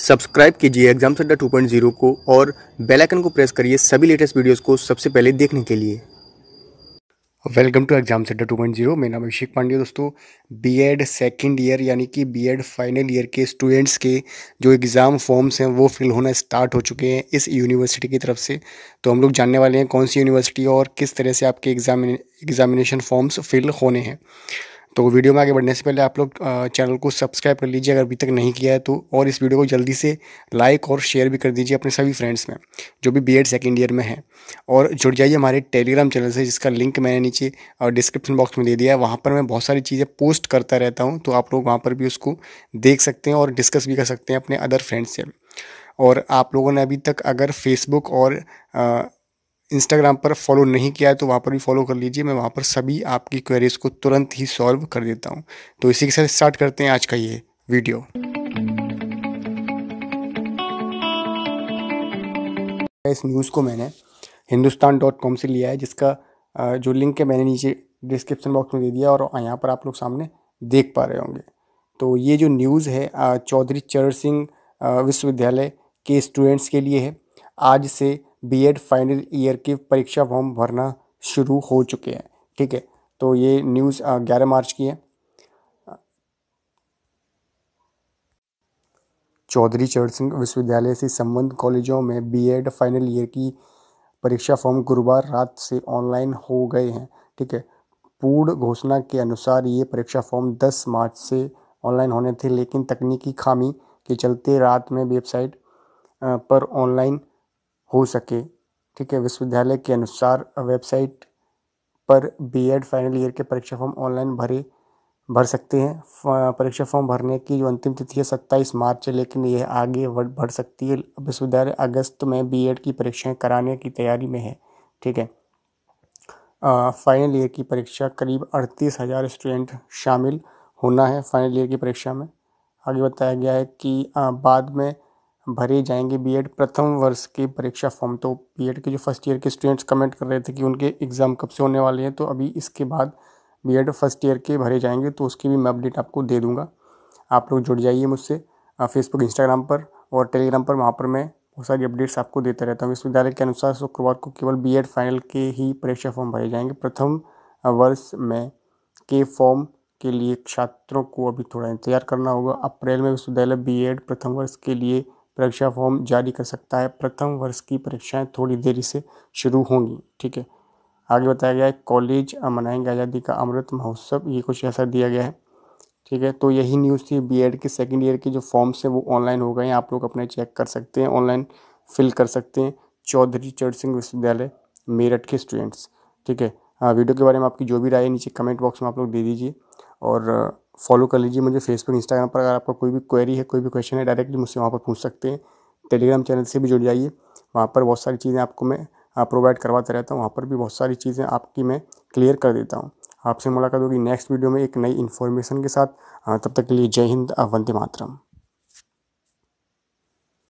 subscribe कीजिए exam centre zero को और बेल आइकन को प्रेस करिए सभी लेटेस्ट वीडियोस को सबसे पहले देखने के लिए welcome to exam centre zero मेरा नाम अभिषेक पांडे दोस्तों बीएड सेकंड ईयर यानी कि बीएड फाइनल ईयर के स्टूडेंट्स के जो एग्ज़ाम फॉर्म्स हैं वो फिल होना स्टार्ट हो चुके हैं इस यूनिवर्सिटी की तरफ से तो हम लोग जानने वाले हैं कौन सी यूनिवर्सिटी और किस तरह से आपके एग्जाम एग्जामिनेशन फॉर्म्स फिल होने हैं तो वीडियो में आगे बढ़ने से पहले आप लोग चैनल को सब्सक्राइब कर लीजिए अगर अभी तक नहीं किया है तो और इस वीडियो को जल्दी से लाइक और शेयर भी कर दीजिए अपने सभी फ्रेंड्स में जो भी बी सेकेंड ईयर में है और जुड़ जाइए हमारे टेलीग्राम चैनल से जिसका लिंक मैंने नीचे डिस्क्रिप्शन बॉक्स में दे दिया है वहाँ पर मैं बहुत सारी चीज़ें पोस्ट करता रहता हूँ तो आप लोग वहाँ पर भी उसको देख सकते हैं और डिस्कस भी कर सकते हैं अपने अदर फ्रेंड्स से और आप लोगों ने अभी तक अगर फेसबुक और इंस्टाग्राम पर फॉलो नहीं किया है तो वहाँ पर भी फॉलो कर लीजिए मैं वहाँ पर सभी आपकी क्वेरीज को तुरंत ही सॉल्व कर देता हूँ तो इसी के साथ स्टार्ट करते हैं आज का ये वीडियो इस न्यूज़ को मैंने हिंदुस्तान डॉट कॉम से लिया है जिसका जो लिंक है मैंने नीचे डिस्क्रिप्शन बॉक्स में दे दिया और यहाँ पर आप लोग सामने देख पा रहे होंगे तो ये जो न्यूज़ है चौधरी चरण सिंह विश्वविद्यालय के स्टूडेंट्स के लिए है आज से बीएड फाइनल ईयर की परीक्षा फॉर्म भरना शुरू हो चुके हैं ठीक है तो ये न्यूज़ ग्यारह मार्च की है चौधरी चरण सिंह विश्वविद्यालय से संबंध कॉलेजों में बीएड फाइनल ईयर की परीक्षा फॉर्म गुरुवार रात से ऑनलाइन हो गए हैं ठीक है पूर्ण घोषणा के अनुसार ये परीक्षा फॉर्म 10 मार्च से ऑनलाइन होने थे लेकिन तकनीकी खामी के चलते रात में वेबसाइट पर ऑनलाइन हो सके ठीक है विश्वविद्यालय के अनुसार वेबसाइट पर बीएड फाइनल ईयर के परीक्षा फॉर्म ऑनलाइन भरे भर सकते हैं परीक्षा फॉर्म भरने की जो अंतिम तिथि है सत्ताईस मार्च है लेकिन यह आगे बढ़ सकती है विश्वविद्यालय अगस्त में बीएड की परीक्षाएं कराने की तैयारी में है ठीक है फाइनल ईयर की परीक्षा करीब अड़तीस हज़ार स्टूडेंट शामिल होना है फाइनल ईयर की परीक्षा में आगे बताया गया है कि आ, बाद में भरे जाएंगे बीएड प्रथम वर्ष के परीक्षा फॉर्म तो बीएड के जो फर्स्ट ईयर के स्टूडेंट्स कमेंट कर रहे थे कि उनके एग्ज़ाम कब से होने वाले हैं तो अभी इसके बाद बीएड फर्स्ट ईयर के भरे जाएंगे तो उसकी भी मैं अपडेट आपको दे दूँगा आप लोग जुड़ जाइए मुझसे फेसबुक इंस्टाग्राम पर और टेलीग्राम पर वहाँ पर मैं बहुत सारी अपडेट्स आपको देता रहता हूँ विश्वविद्यालय के अनुसार शुक्रवार को केवल बी फाइनल के ही परीक्षा फॉर्म भरे जाएंगे प्रथम वर्ष में के फॉर्म के लिए छात्रों को अभी थोड़ा इंतजार करना होगा अप्रैल में विश्वविद्यालय बी प्रथम वर्ष के लिए परीक्षा फॉर्म जारी कर सकता है प्रथम वर्ष की परीक्षाएं थोड़ी देरी से शुरू होंगी ठीक है आगे बताया गया है कॉलेज मनाएंगे आज़ादी का अमृत महोत्सव ये कुछ ऐसा दिया गया है ठीक है तो यही न्यूज़ थी एड के सेकेंड ईयर के जो फॉर्म्स हैं वो ऑनलाइन हो गए हैं आप लोग अपने चेक कर सकते हैं ऑनलाइन फिल कर सकते हैं चौधरी चरण सिंह विश्वविद्यालय मेरठ के स्टूडेंट्स ठीक है हाँ, वीडियो के बारे में आपकी जो भी राय है नीचे कमेंट बॉक्स में आप लोग दे दीजिए और फॉलो कर लीजिए मुझे फेसबुक इंस्टाग्राम पर अगर आपका कोई भी क्वेरी है कोई भी क्वेश्चन है डायरेक्टली मुझसे वहाँ पर पूछ सकते हैं टेलीग्राम चैनल से भी जुड़ जाइए वहाँ पर बहुत सारी चीज़ें आपको मैं प्रोवाइड करवाता रहता हूँ वहाँ पर भी बहुत सारी चीज़ें आपकी मैं क्लियर कर देता हूँ आपसे मुलाकात होगी नेक्स्ट वीडियो में एक नई इन्फॉर्मेशन के साथ तब तक के लिए जय हिंद वंदे मातरम